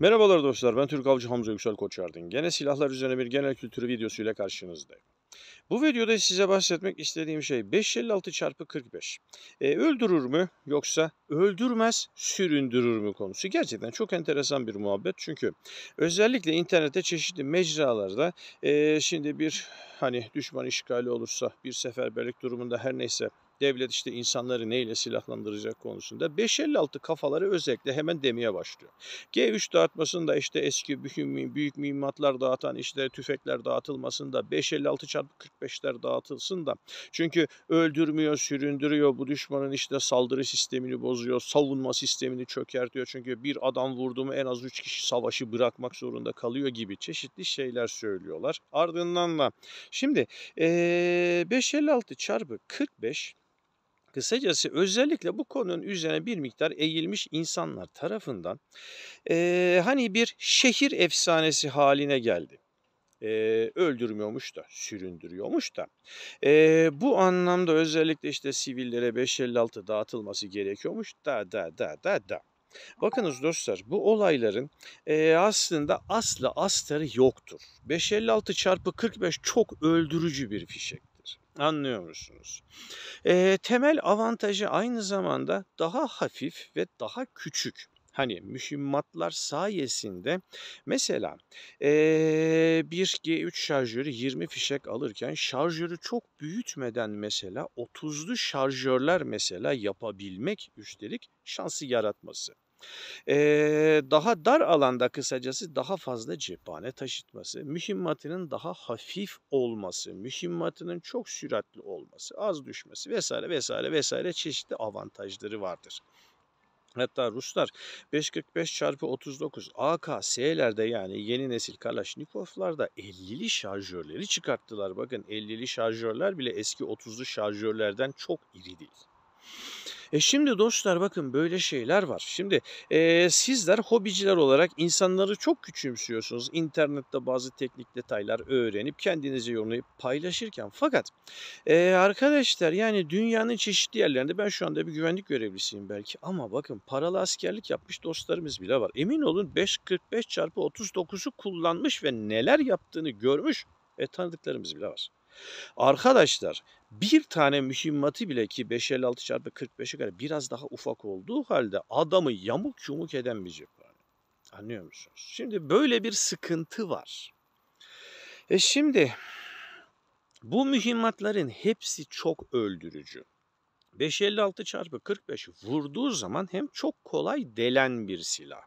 Merhabalar dostlar ben Türk Avcı Hamza Yüksel Koçardın. Gene silahlar üzerine bir genel kültürü videosuyla karşınızdayım. Bu videoda size bahsetmek istediğim şey 556 çarpı 45. E, öldürür mü yoksa öldürmez süründürür mü konusu. Gerçekten çok enteresan bir muhabbet çünkü özellikle internette çeşitli mecralarda e, şimdi bir hani düşman işgali olursa bir seferberlik durumunda her neyse devlet işte insanları neyle silahlandıracak konusunda 5.56 kafaları özellikle hemen demeye başlıyor. G3 dağıtmasında işte eski büyük, büyük mühimmatlar dağıtan işte tüfekler dağıtılmasında 5.56 çarpı 45'ler dağıtılsın da çünkü öldürmüyor, süründürüyor bu düşmanın işte saldırı sistemini bozuyor, savunma sistemini çökertiyor. Çünkü bir adam vurdu mu en az 3 kişi savaşı bırakmak zorunda kalıyor gibi çeşitli şeyler söylüyorlar. Ardından da şimdi ee, 5.56 çarpı 45 Kısacası özellikle bu konunun üzerine bir miktar eğilmiş insanlar tarafından e, hani bir şehir efsanesi haline geldi e, öldürmüyormuş da süründürüyormuş da e, bu anlamda özellikle işte sivillere 556 dağıtılması gerekiyormuş da da da da da. Bakınız dostlar bu olayların e, aslında asla astarı yoktur. 556 çarpı 45 çok öldürücü bir fişek. Anlıyor musunuz? E, temel avantajı aynı zamanda daha hafif ve daha küçük. Hani mühimmatlar sayesinde mesela ee, bir G3 şarjörü 20 fişek alırken şarjörü çok büyütmeden mesela 30'lu şarjörler mesela yapabilmek üstelik şansı yaratması. Ee, daha dar alanda kısacası daha fazla cephane taşıtması, mühimmatının daha hafif olması, mühimmatının çok süratli olması, az düşmesi vesaire vesaire vesaire çeşitli avantajları vardır. Hatta Ruslar 545 çarpı 39 AKS'lerde yani yeni nesil Kalaşnikovlarda 50'li şarjörleri çıkarttılar. Bakın 50'li şarjörler bile eski 30'lu şarjörlerden çok iri değil. E şimdi dostlar bakın böyle şeyler var. Şimdi e, sizler hobiciler olarak insanları çok küçümsüyorsunuz. İnternette bazı teknik detaylar öğrenip kendinize yorumlayıp paylaşırken. Fakat e, arkadaşlar yani dünyanın çeşitli yerlerinde ben şu anda bir güvenlik görevlisiyim belki. Ama bakın paralı askerlik yapmış dostlarımız bile var. Emin olun 5.45 çarpı 39'u kullanmış ve neler yaptığını görmüş ve tanıdıklarımız bile var. Arkadaşlar bir tane mühimmatı bile ki 556 çarpı 45'e göre biraz daha ufak olduğu halde adamı yamuk yumuk eden bir cephane. Anlıyor musunuz? Şimdi böyle bir sıkıntı var. E şimdi bu mühimmatların hepsi çok öldürücü. 556 çarpı 45 vurduğu zaman hem çok kolay delen bir silah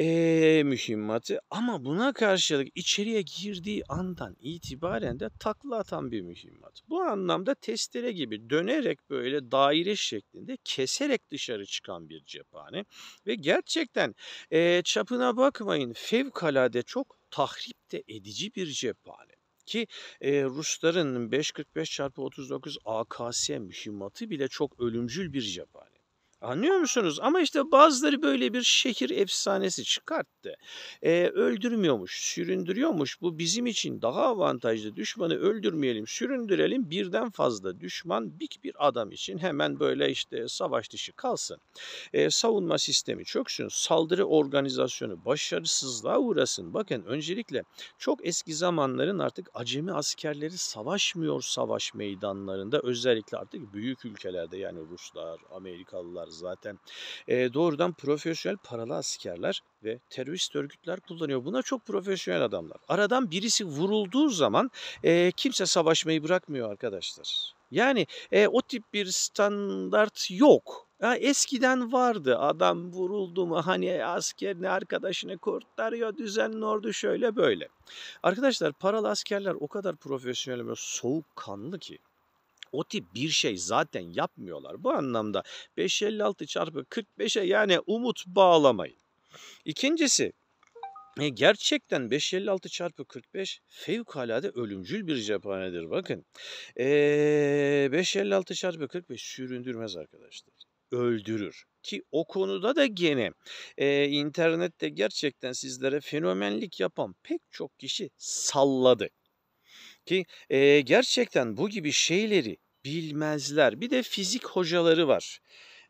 ee, mühimmatı ama buna karşılık içeriye girdiği andan itibaren de takla atan bir mühimmat. Bu anlamda testere gibi dönerek böyle daire şeklinde keserek dışarı çıkan bir cephane ve gerçekten e, çapına bakmayın fevkalade çok tahrip de edici bir cephane ki e, Rusların 545 x 39 AKS mühimmatı bile çok ölümcül bir cephane. Anlıyor musunuz? Ama işte bazıları böyle bir şehir efsanesi çıkarttı. E, öldürmüyormuş, süründürüyormuş. Bu bizim için daha avantajlı. Düşmanı öldürmeyelim, süründürelim. Birden fazla düşman bir bir adam için hemen böyle işte savaş dışı kalsın. E, savunma sistemi çöksün. Saldırı organizasyonu başarısızlığa uğrasın. Bakın öncelikle çok eski zamanların artık acemi askerleri savaşmıyor savaş meydanlarında. Özellikle artık büyük ülkelerde yani Ruslar, Amerikalılar, zaten. E, doğrudan profesyonel paralı askerler ve terörist örgütler kullanıyor. Buna çok profesyonel adamlar. Aradan birisi vurulduğu zaman e, kimse savaşmayı bırakmıyor arkadaşlar. Yani e, o tip bir standart yok. Ya eskiden vardı adam vuruldu mu hani e, asker ne arkadaşını kurtarıyor düzenli ordu şöyle böyle. Arkadaşlar paralı askerler o kadar profesyonel ve soğukkanlı ki o tip bir şey zaten yapmıyorlar. Bu anlamda 556 çarpı 45'e yani umut bağlamayın. İkincisi e, gerçekten 556 çarpı 45 fevkalade ölümcül bir cephanedir. Bakın e, 556 çarpı 45 süründürmez arkadaşlar öldürür. Ki o konuda da gene e, internette gerçekten sizlere fenomenlik yapan pek çok kişi salladı. Ki e, gerçekten bu gibi şeyleri bilmezler. Bir de fizik hocaları var.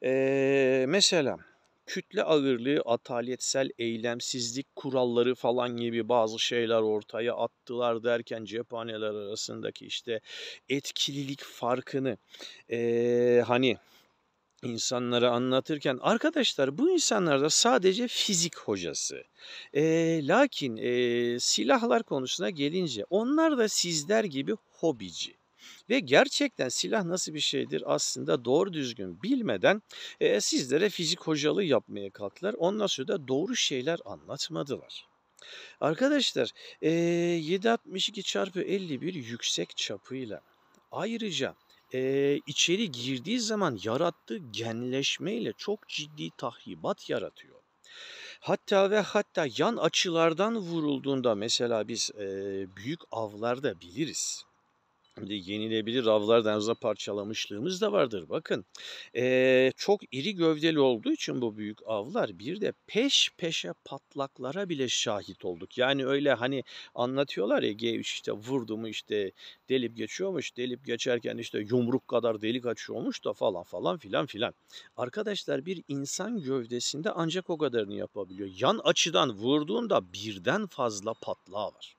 Ee, mesela kütle ağırlığı, ataletsel eylemsizlik kuralları falan gibi bazı şeyler ortaya attılar derken cephaneler arasındaki işte etkililik farkını ee, hani insanlara anlatırken arkadaşlar bu insanlar da sadece fizik hocası. E, lakin e, silahlar konusuna gelince onlar da sizler gibi hobici. Ve gerçekten silah nasıl bir şeydir aslında doğru düzgün bilmeden e, sizlere fizik hocalığı yapmaya kalktılar. Ondan sonra da doğru şeyler anlatmadılar. Arkadaşlar e, 762 çarpı 51 yüksek çapıyla ayrıca e, içeri girdiği zaman yarattığı genleşmeyle çok ciddi tahribat yaratıyor. Hatta ve hatta yan açılardan vurulduğunda mesela biz e, büyük avlarda biliriz yenilebilir avlardan da parçalamışlığımız da vardır. Bakın ee, çok iri gövdeli olduğu için bu büyük avlar bir de peş peşe patlaklara bile şahit olduk. Yani öyle hani anlatıyorlar ya G3 işte vurdu mu işte delip geçiyormuş delip geçerken işte yumruk kadar delik açıyormuş da falan falan filan filan. Arkadaşlar bir insan gövdesinde ancak o kadarını yapabiliyor. Yan açıdan vurduğunda birden fazla patlağı var.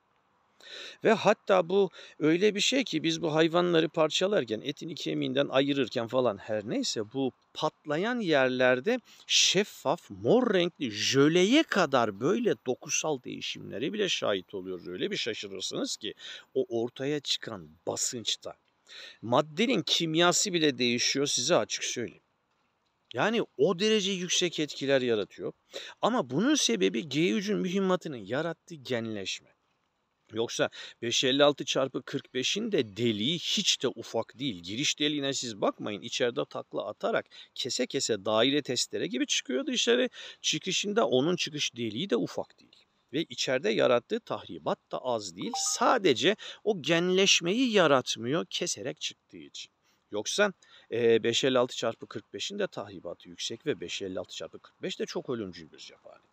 Ve hatta bu öyle bir şey ki biz bu hayvanları parçalarken etin iki kemiğinden ayırırken falan her neyse bu patlayan yerlerde şeffaf mor renkli jöleye kadar böyle dokusal değişimlere bile şahit oluyoruz. Öyle bir şaşırırsınız ki o ortaya çıkan basınçta maddenin kimyası bile değişiyor size açık söyleyeyim. Yani o derece yüksek etkiler yaratıyor. Ama bunun sebebi G3'ün mühimmatının yarattığı genleşme. Yoksa 556 çarpı 45'in de deliği hiç de ufak değil. Giriş deliğine siz bakmayın içeride takla atarak kese kese daire testere gibi çıkıyor dışarı. Çıkışında onun çıkış deliği de ufak değil ve içeride yarattığı tahribat da az değil. Sadece o genleşmeyi yaratmıyor keserek çıktığı için. Yoksa e, 556 çarpı 45'in de tahribatı yüksek ve 556 çarpı 45 de çok ölümcül bir cephane.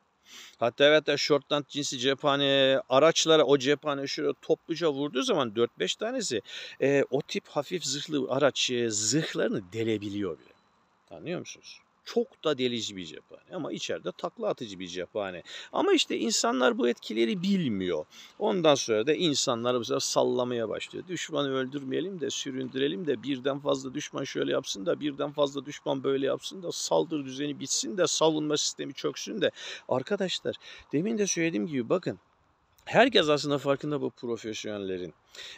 Hatta evet hatta e, shortland cinsi cephane araçlara o cephane şöyle topluca vurduğu zaman 4-5 tanesi e, o tip hafif zırhlı araç e, zırhlarını delebiliyor bile. Anlıyor musunuz? çok da delici bir cephane ama içeride takla atıcı bir cephane. Ama işte insanlar bu etkileri bilmiyor. Ondan sonra da insanlar mesela sallamaya başlıyor. Düşmanı öldürmeyelim de süründürelim de birden fazla düşman şöyle yapsın da birden fazla düşman böyle yapsın da saldırı düzeni bitsin de savunma sistemi çöksün de. Arkadaşlar demin de söylediğim gibi bakın Herkes aslında farkında bu profesyonellerin.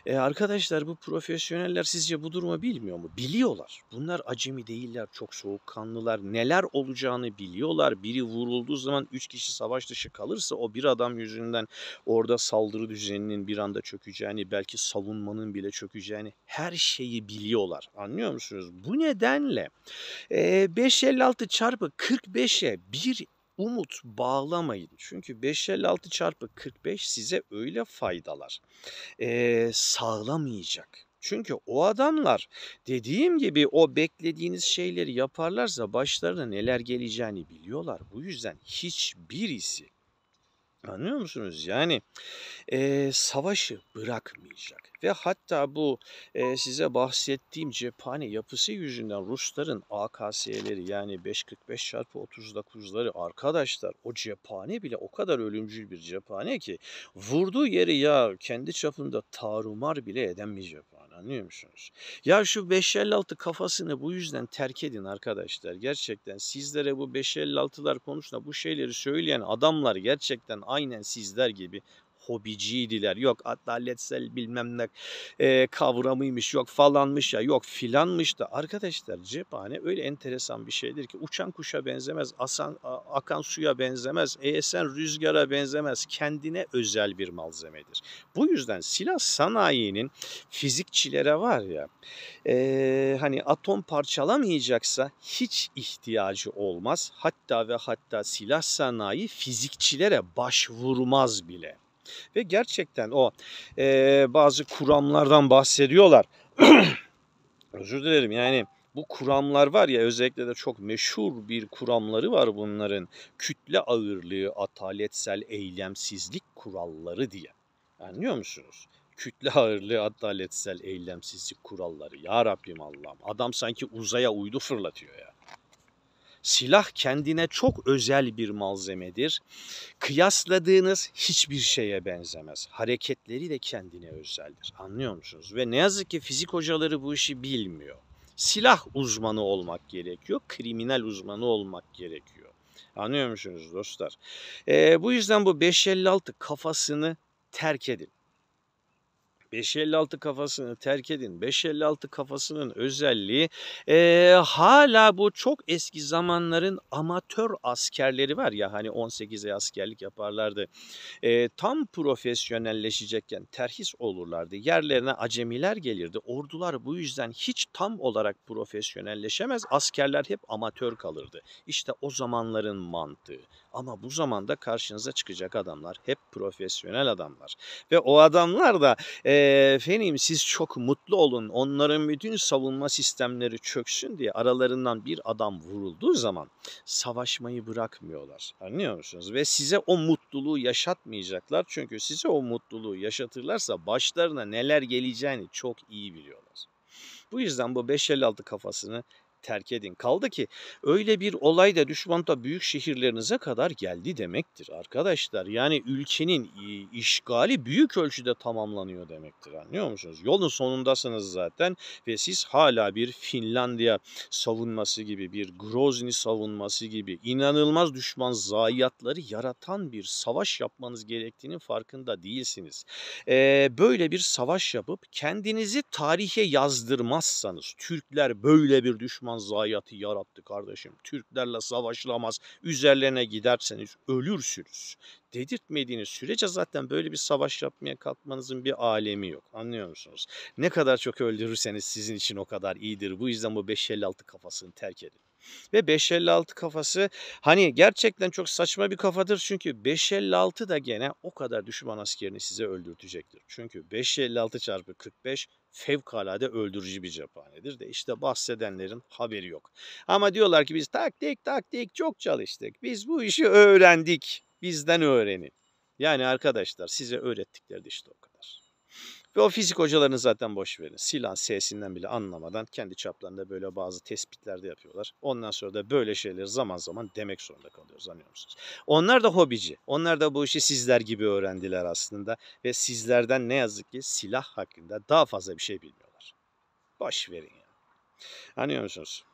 E arkadaşlar bu profesyoneller sizce bu durumu bilmiyor mu? Biliyorlar. Bunlar acemi değiller, çok soğukkanlılar. Neler olacağını biliyorlar. Biri vurulduğu zaman üç kişi savaş dışı kalırsa o bir adam yüzünden orada saldırı düzeninin bir anda çökeceğini, belki savunmanın bile çökeceğini her şeyi biliyorlar. Anlıyor musunuz? Bu nedenle e, 556 çarpı 45'e 1 umut bağlamayın. Çünkü 556 çarpı 45 size öyle faydalar ee, sağlamayacak. Çünkü o adamlar dediğim gibi o beklediğiniz şeyleri yaparlarsa başlarına neler geleceğini biliyorlar. Bu yüzden hiçbirisi Anlıyor musunuz? Yani e, savaşı bırakmayacak ve hatta bu e, size bahsettiğim cephane yapısı yüzünden Rusların AKS'leri yani 545 çarpı 39'ları arkadaşlar o cephane bile o kadar ölümcül bir cephane ki vurduğu yeri ya kendi çapında tarumar bile eden bir cephane anlıyor musunuz? Ya şu 556 kafasını bu yüzden terk edin arkadaşlar gerçekten sizlere bu 556'lar konusunda bu şeyleri söyleyen adamlar gerçekten aynen sizler gibi hobiciydiler. Yok adaletsel bilmem ne e, kavramıymış yok falanmış ya yok filanmış da arkadaşlar cephane öyle enteresan bir şeydir ki uçan kuşa benzemez, asan, akan suya benzemez, esen rüzgara benzemez. Kendine özel bir malzemedir. Bu yüzden silah sanayinin fizikçilere var ya e, hani atom parçalamayacaksa hiç ihtiyacı olmaz. Hatta ve hatta silah sanayi fizikçilere başvurmaz bile. Ve gerçekten o e, bazı kuramlardan bahsediyorlar. Özür dilerim yani bu kuramlar var ya özellikle de çok meşhur bir kuramları var bunların. Kütle ağırlığı, ataletsel eylemsizlik kuralları diye. Anlıyor musunuz? Kütle ağırlığı, adaletsel eylemsizlik kuralları. Ya Rabbim Allah'ım adam sanki uzaya uydu fırlatıyor ya. Silah kendine çok özel bir malzemedir. Kıyasladığınız hiçbir şeye benzemez. Hareketleri de kendine özeldir. Anlıyor musunuz? Ve ne yazık ki fizik hocaları bu işi bilmiyor. Silah uzmanı olmak gerekiyor. Kriminal uzmanı olmak gerekiyor. Anlıyor musunuz dostlar? Ee, bu yüzden bu 556 kafasını terk edin. 556 kafasını terk edin. 556 kafasının özelliği e, hala bu çok eski zamanların amatör askerleri var ya hani 18'e askerlik yaparlardı. E, tam profesyonelleşecekken terhis olurlardı. Yerlerine acemiler gelirdi. Ordular bu yüzden hiç tam olarak profesyonelleşemez. Askerler hep amatör kalırdı. İşte o zamanların mantığı. Ama bu zamanda karşınıza çıkacak adamlar hep profesyonel adamlar. Ve o adamlar da e, efendim şey siz çok mutlu olun onların bütün savunma sistemleri çöksün diye aralarından bir adam vurulduğu zaman savaşmayı bırakmıyorlar. Anlıyor musunuz? Ve size o mutluluğu yaşatmayacaklar. Çünkü size o mutluluğu yaşatırlarsa başlarına neler geleceğini çok iyi biliyorlar. Bu yüzden bu 556 kafasını terk edin. Kaldı ki öyle bir olay da düşman da büyük şehirlerinize kadar geldi demektir arkadaşlar. Yani ülkenin e, işgali büyük ölçüde tamamlanıyor demektir anlıyor musunuz? Yolun sonundasınız zaten ve siz hala bir Finlandiya savunması gibi bir Grozny savunması gibi inanılmaz düşman zayiatları yaratan bir savaş yapmanız gerektiğinin farkında değilsiniz. Ee, böyle bir savaş yapıp kendinizi tarihe yazdırmazsanız Türkler böyle bir düşman insan zayiatı yarattı kardeşim. Türklerle savaşlamaz. Üzerlerine giderseniz ölürsünüz. Dedirtmediğiniz sürece zaten böyle bir savaş yapmaya kalkmanızın bir alemi yok. Anlıyor musunuz? Ne kadar çok öldürürseniz sizin için o kadar iyidir. Bu yüzden bu 556 kafasını terk edin. Ve 556 kafası hani gerçekten çok saçma bir kafadır çünkü 556 da gene o kadar düşman askerini size öldürtecektir. Çünkü 556 çarpı 45 fevkalade öldürücü bir cephanedir de işte bahsedenlerin haberi yok. Ama diyorlar ki biz taktik taktik çok çalıştık. Biz bu işi öğrendik. Bizden öğrenin. Yani arkadaşlar size öğrettikleri de işte o kadar. Ve o fizik hocalarını zaten boş verin. Silah sesinden bile anlamadan kendi çaplarında böyle bazı tespitlerde yapıyorlar. Ondan sonra da böyle şeyleri zaman zaman demek zorunda kalıyoruz anlıyor musunuz? Onlar da hobici. Onlar da bu işi sizler gibi öğrendiler aslında. Ve sizlerden ne yazık ki silah hakkında daha fazla bir şey bilmiyorlar. Boş verin ya. Yani. Anlıyor musunuz?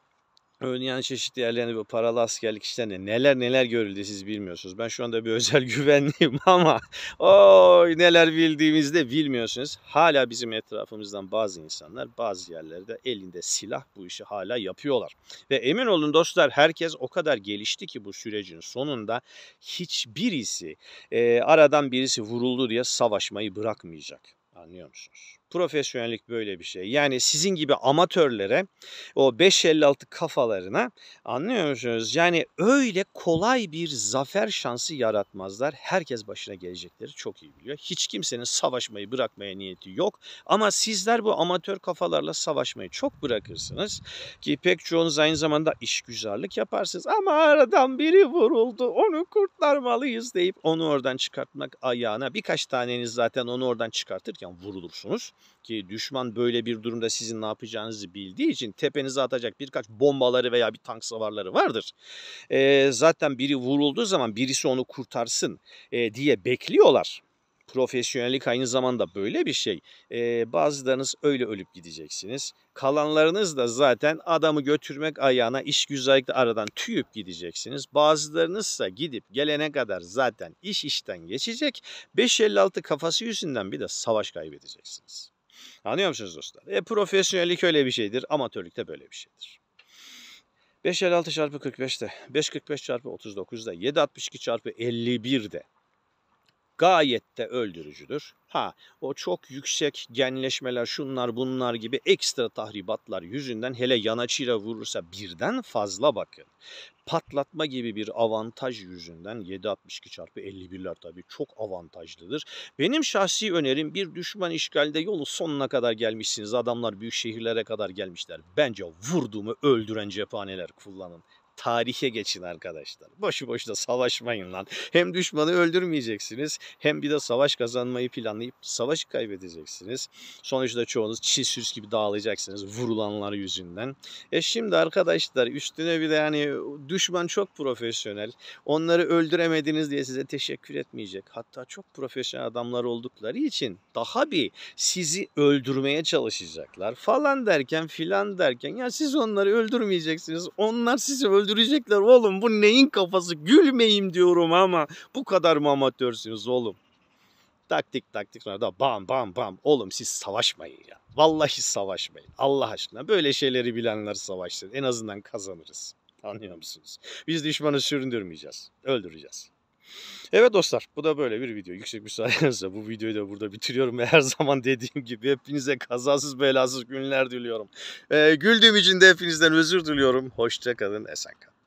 Örneğin çeşitli yerlerinde böyle paralı askerlik işlerinde neler neler görüldü siz bilmiyorsunuz. Ben şu anda bir özel güvenliyim ama oy neler bildiğimizde bilmiyorsunuz. Hala bizim etrafımızdan bazı insanlar bazı yerlerde elinde silah bu işi hala yapıyorlar. Ve emin olun dostlar herkes o kadar gelişti ki bu sürecin sonunda hiçbirisi e, aradan birisi vuruldu diye savaşmayı bırakmayacak. Anlıyor musunuz? Profesyonellik böyle bir şey. Yani sizin gibi amatörlere o 556 kafalarına anlıyor musunuz? Yani öyle kolay bir zafer şansı yaratmazlar. Herkes başına gelecekleri çok iyi biliyor. Hiç kimsenin savaşmayı bırakmaya niyeti yok. Ama sizler bu amatör kafalarla savaşmayı çok bırakırsınız. Ki pek çoğunuz aynı zamanda iş işgüzarlık yaparsınız. Ama aradan biri vuruldu onu kurtarmalıyız deyip onu oradan çıkartmak ayağına. Birkaç taneniz zaten onu oradan çıkartırken vurulursunuz. Ki düşman böyle bir durumda sizin ne yapacağınızı bildiği için tepenize atacak birkaç bombaları veya bir tank savarları vardır. E, zaten biri vurulduğu zaman birisi onu kurtarsın e, diye bekliyorlar. Profesyonellik aynı zamanda böyle bir şey. Ee, bazılarınız öyle ölüp gideceksiniz. Kalanlarınız da zaten adamı götürmek ayağına iş güzellikle aradan tüyüp gideceksiniz. Bazılarınızsa gidip gelene kadar zaten iş işten geçecek. 556 kafası yüzünden bir de savaş kaybedeceksiniz. Anlıyor musunuz dostlar? E, profesyonellik öyle bir şeydir, amatörlük de böyle bir şeydir. 556 çarpı 45'te, 545 çarpı 39'da, 762 çarpı 51'de gayet de öldürücüdür. Ha o çok yüksek genleşmeler şunlar bunlar gibi ekstra tahribatlar yüzünden hele yanaçıyla vurursa birden fazla bakın. Patlatma gibi bir avantaj yüzünden 7.62 çarpı 51'ler tabii çok avantajlıdır. Benim şahsi önerim bir düşman işgalde yolu sonuna kadar gelmişsiniz. Adamlar büyük şehirlere kadar gelmişler. Bence vurduğumu öldüren cephaneler kullanın tarihe geçin arkadaşlar. Boşu boşuna savaşmayın lan. Hem düşmanı öldürmeyeceksiniz hem bir de savaş kazanmayı planlayıp savaşı kaybedeceksiniz. Sonuçta çoğunuz çil süs gibi dağılacaksınız vurulanlar yüzünden. E şimdi arkadaşlar üstüne bir de yani düşman çok profesyonel. Onları öldüremediniz diye size teşekkür etmeyecek. Hatta çok profesyonel adamlar oldukları için daha bir sizi öldürmeye çalışacaklar falan derken filan derken ya siz onları öldürmeyeceksiniz. Onlar sizi öldür öldürecekler oğlum. Bu neyin kafası? Gülmeyim diyorum ama bu kadar mı amatörsünüz oğlum? Taktik taktik sonra da bam bam bam. Oğlum siz savaşmayın ya. Vallahi savaşmayın. Allah aşkına böyle şeyleri bilenler savaşsın. En azından kazanırız. Anlıyor musunuz? Biz düşmanı süründürmeyeceğiz. Öldüreceğiz. Evet dostlar bu da böyle bir video. Yüksek müsaadenizle bu videoyu da burada bitiriyorum. Her zaman dediğim gibi hepinize kazasız belasız günler diliyorum. Ee, güldüğüm için de hepinizden özür diliyorum. Hoşçakalın esen kalın.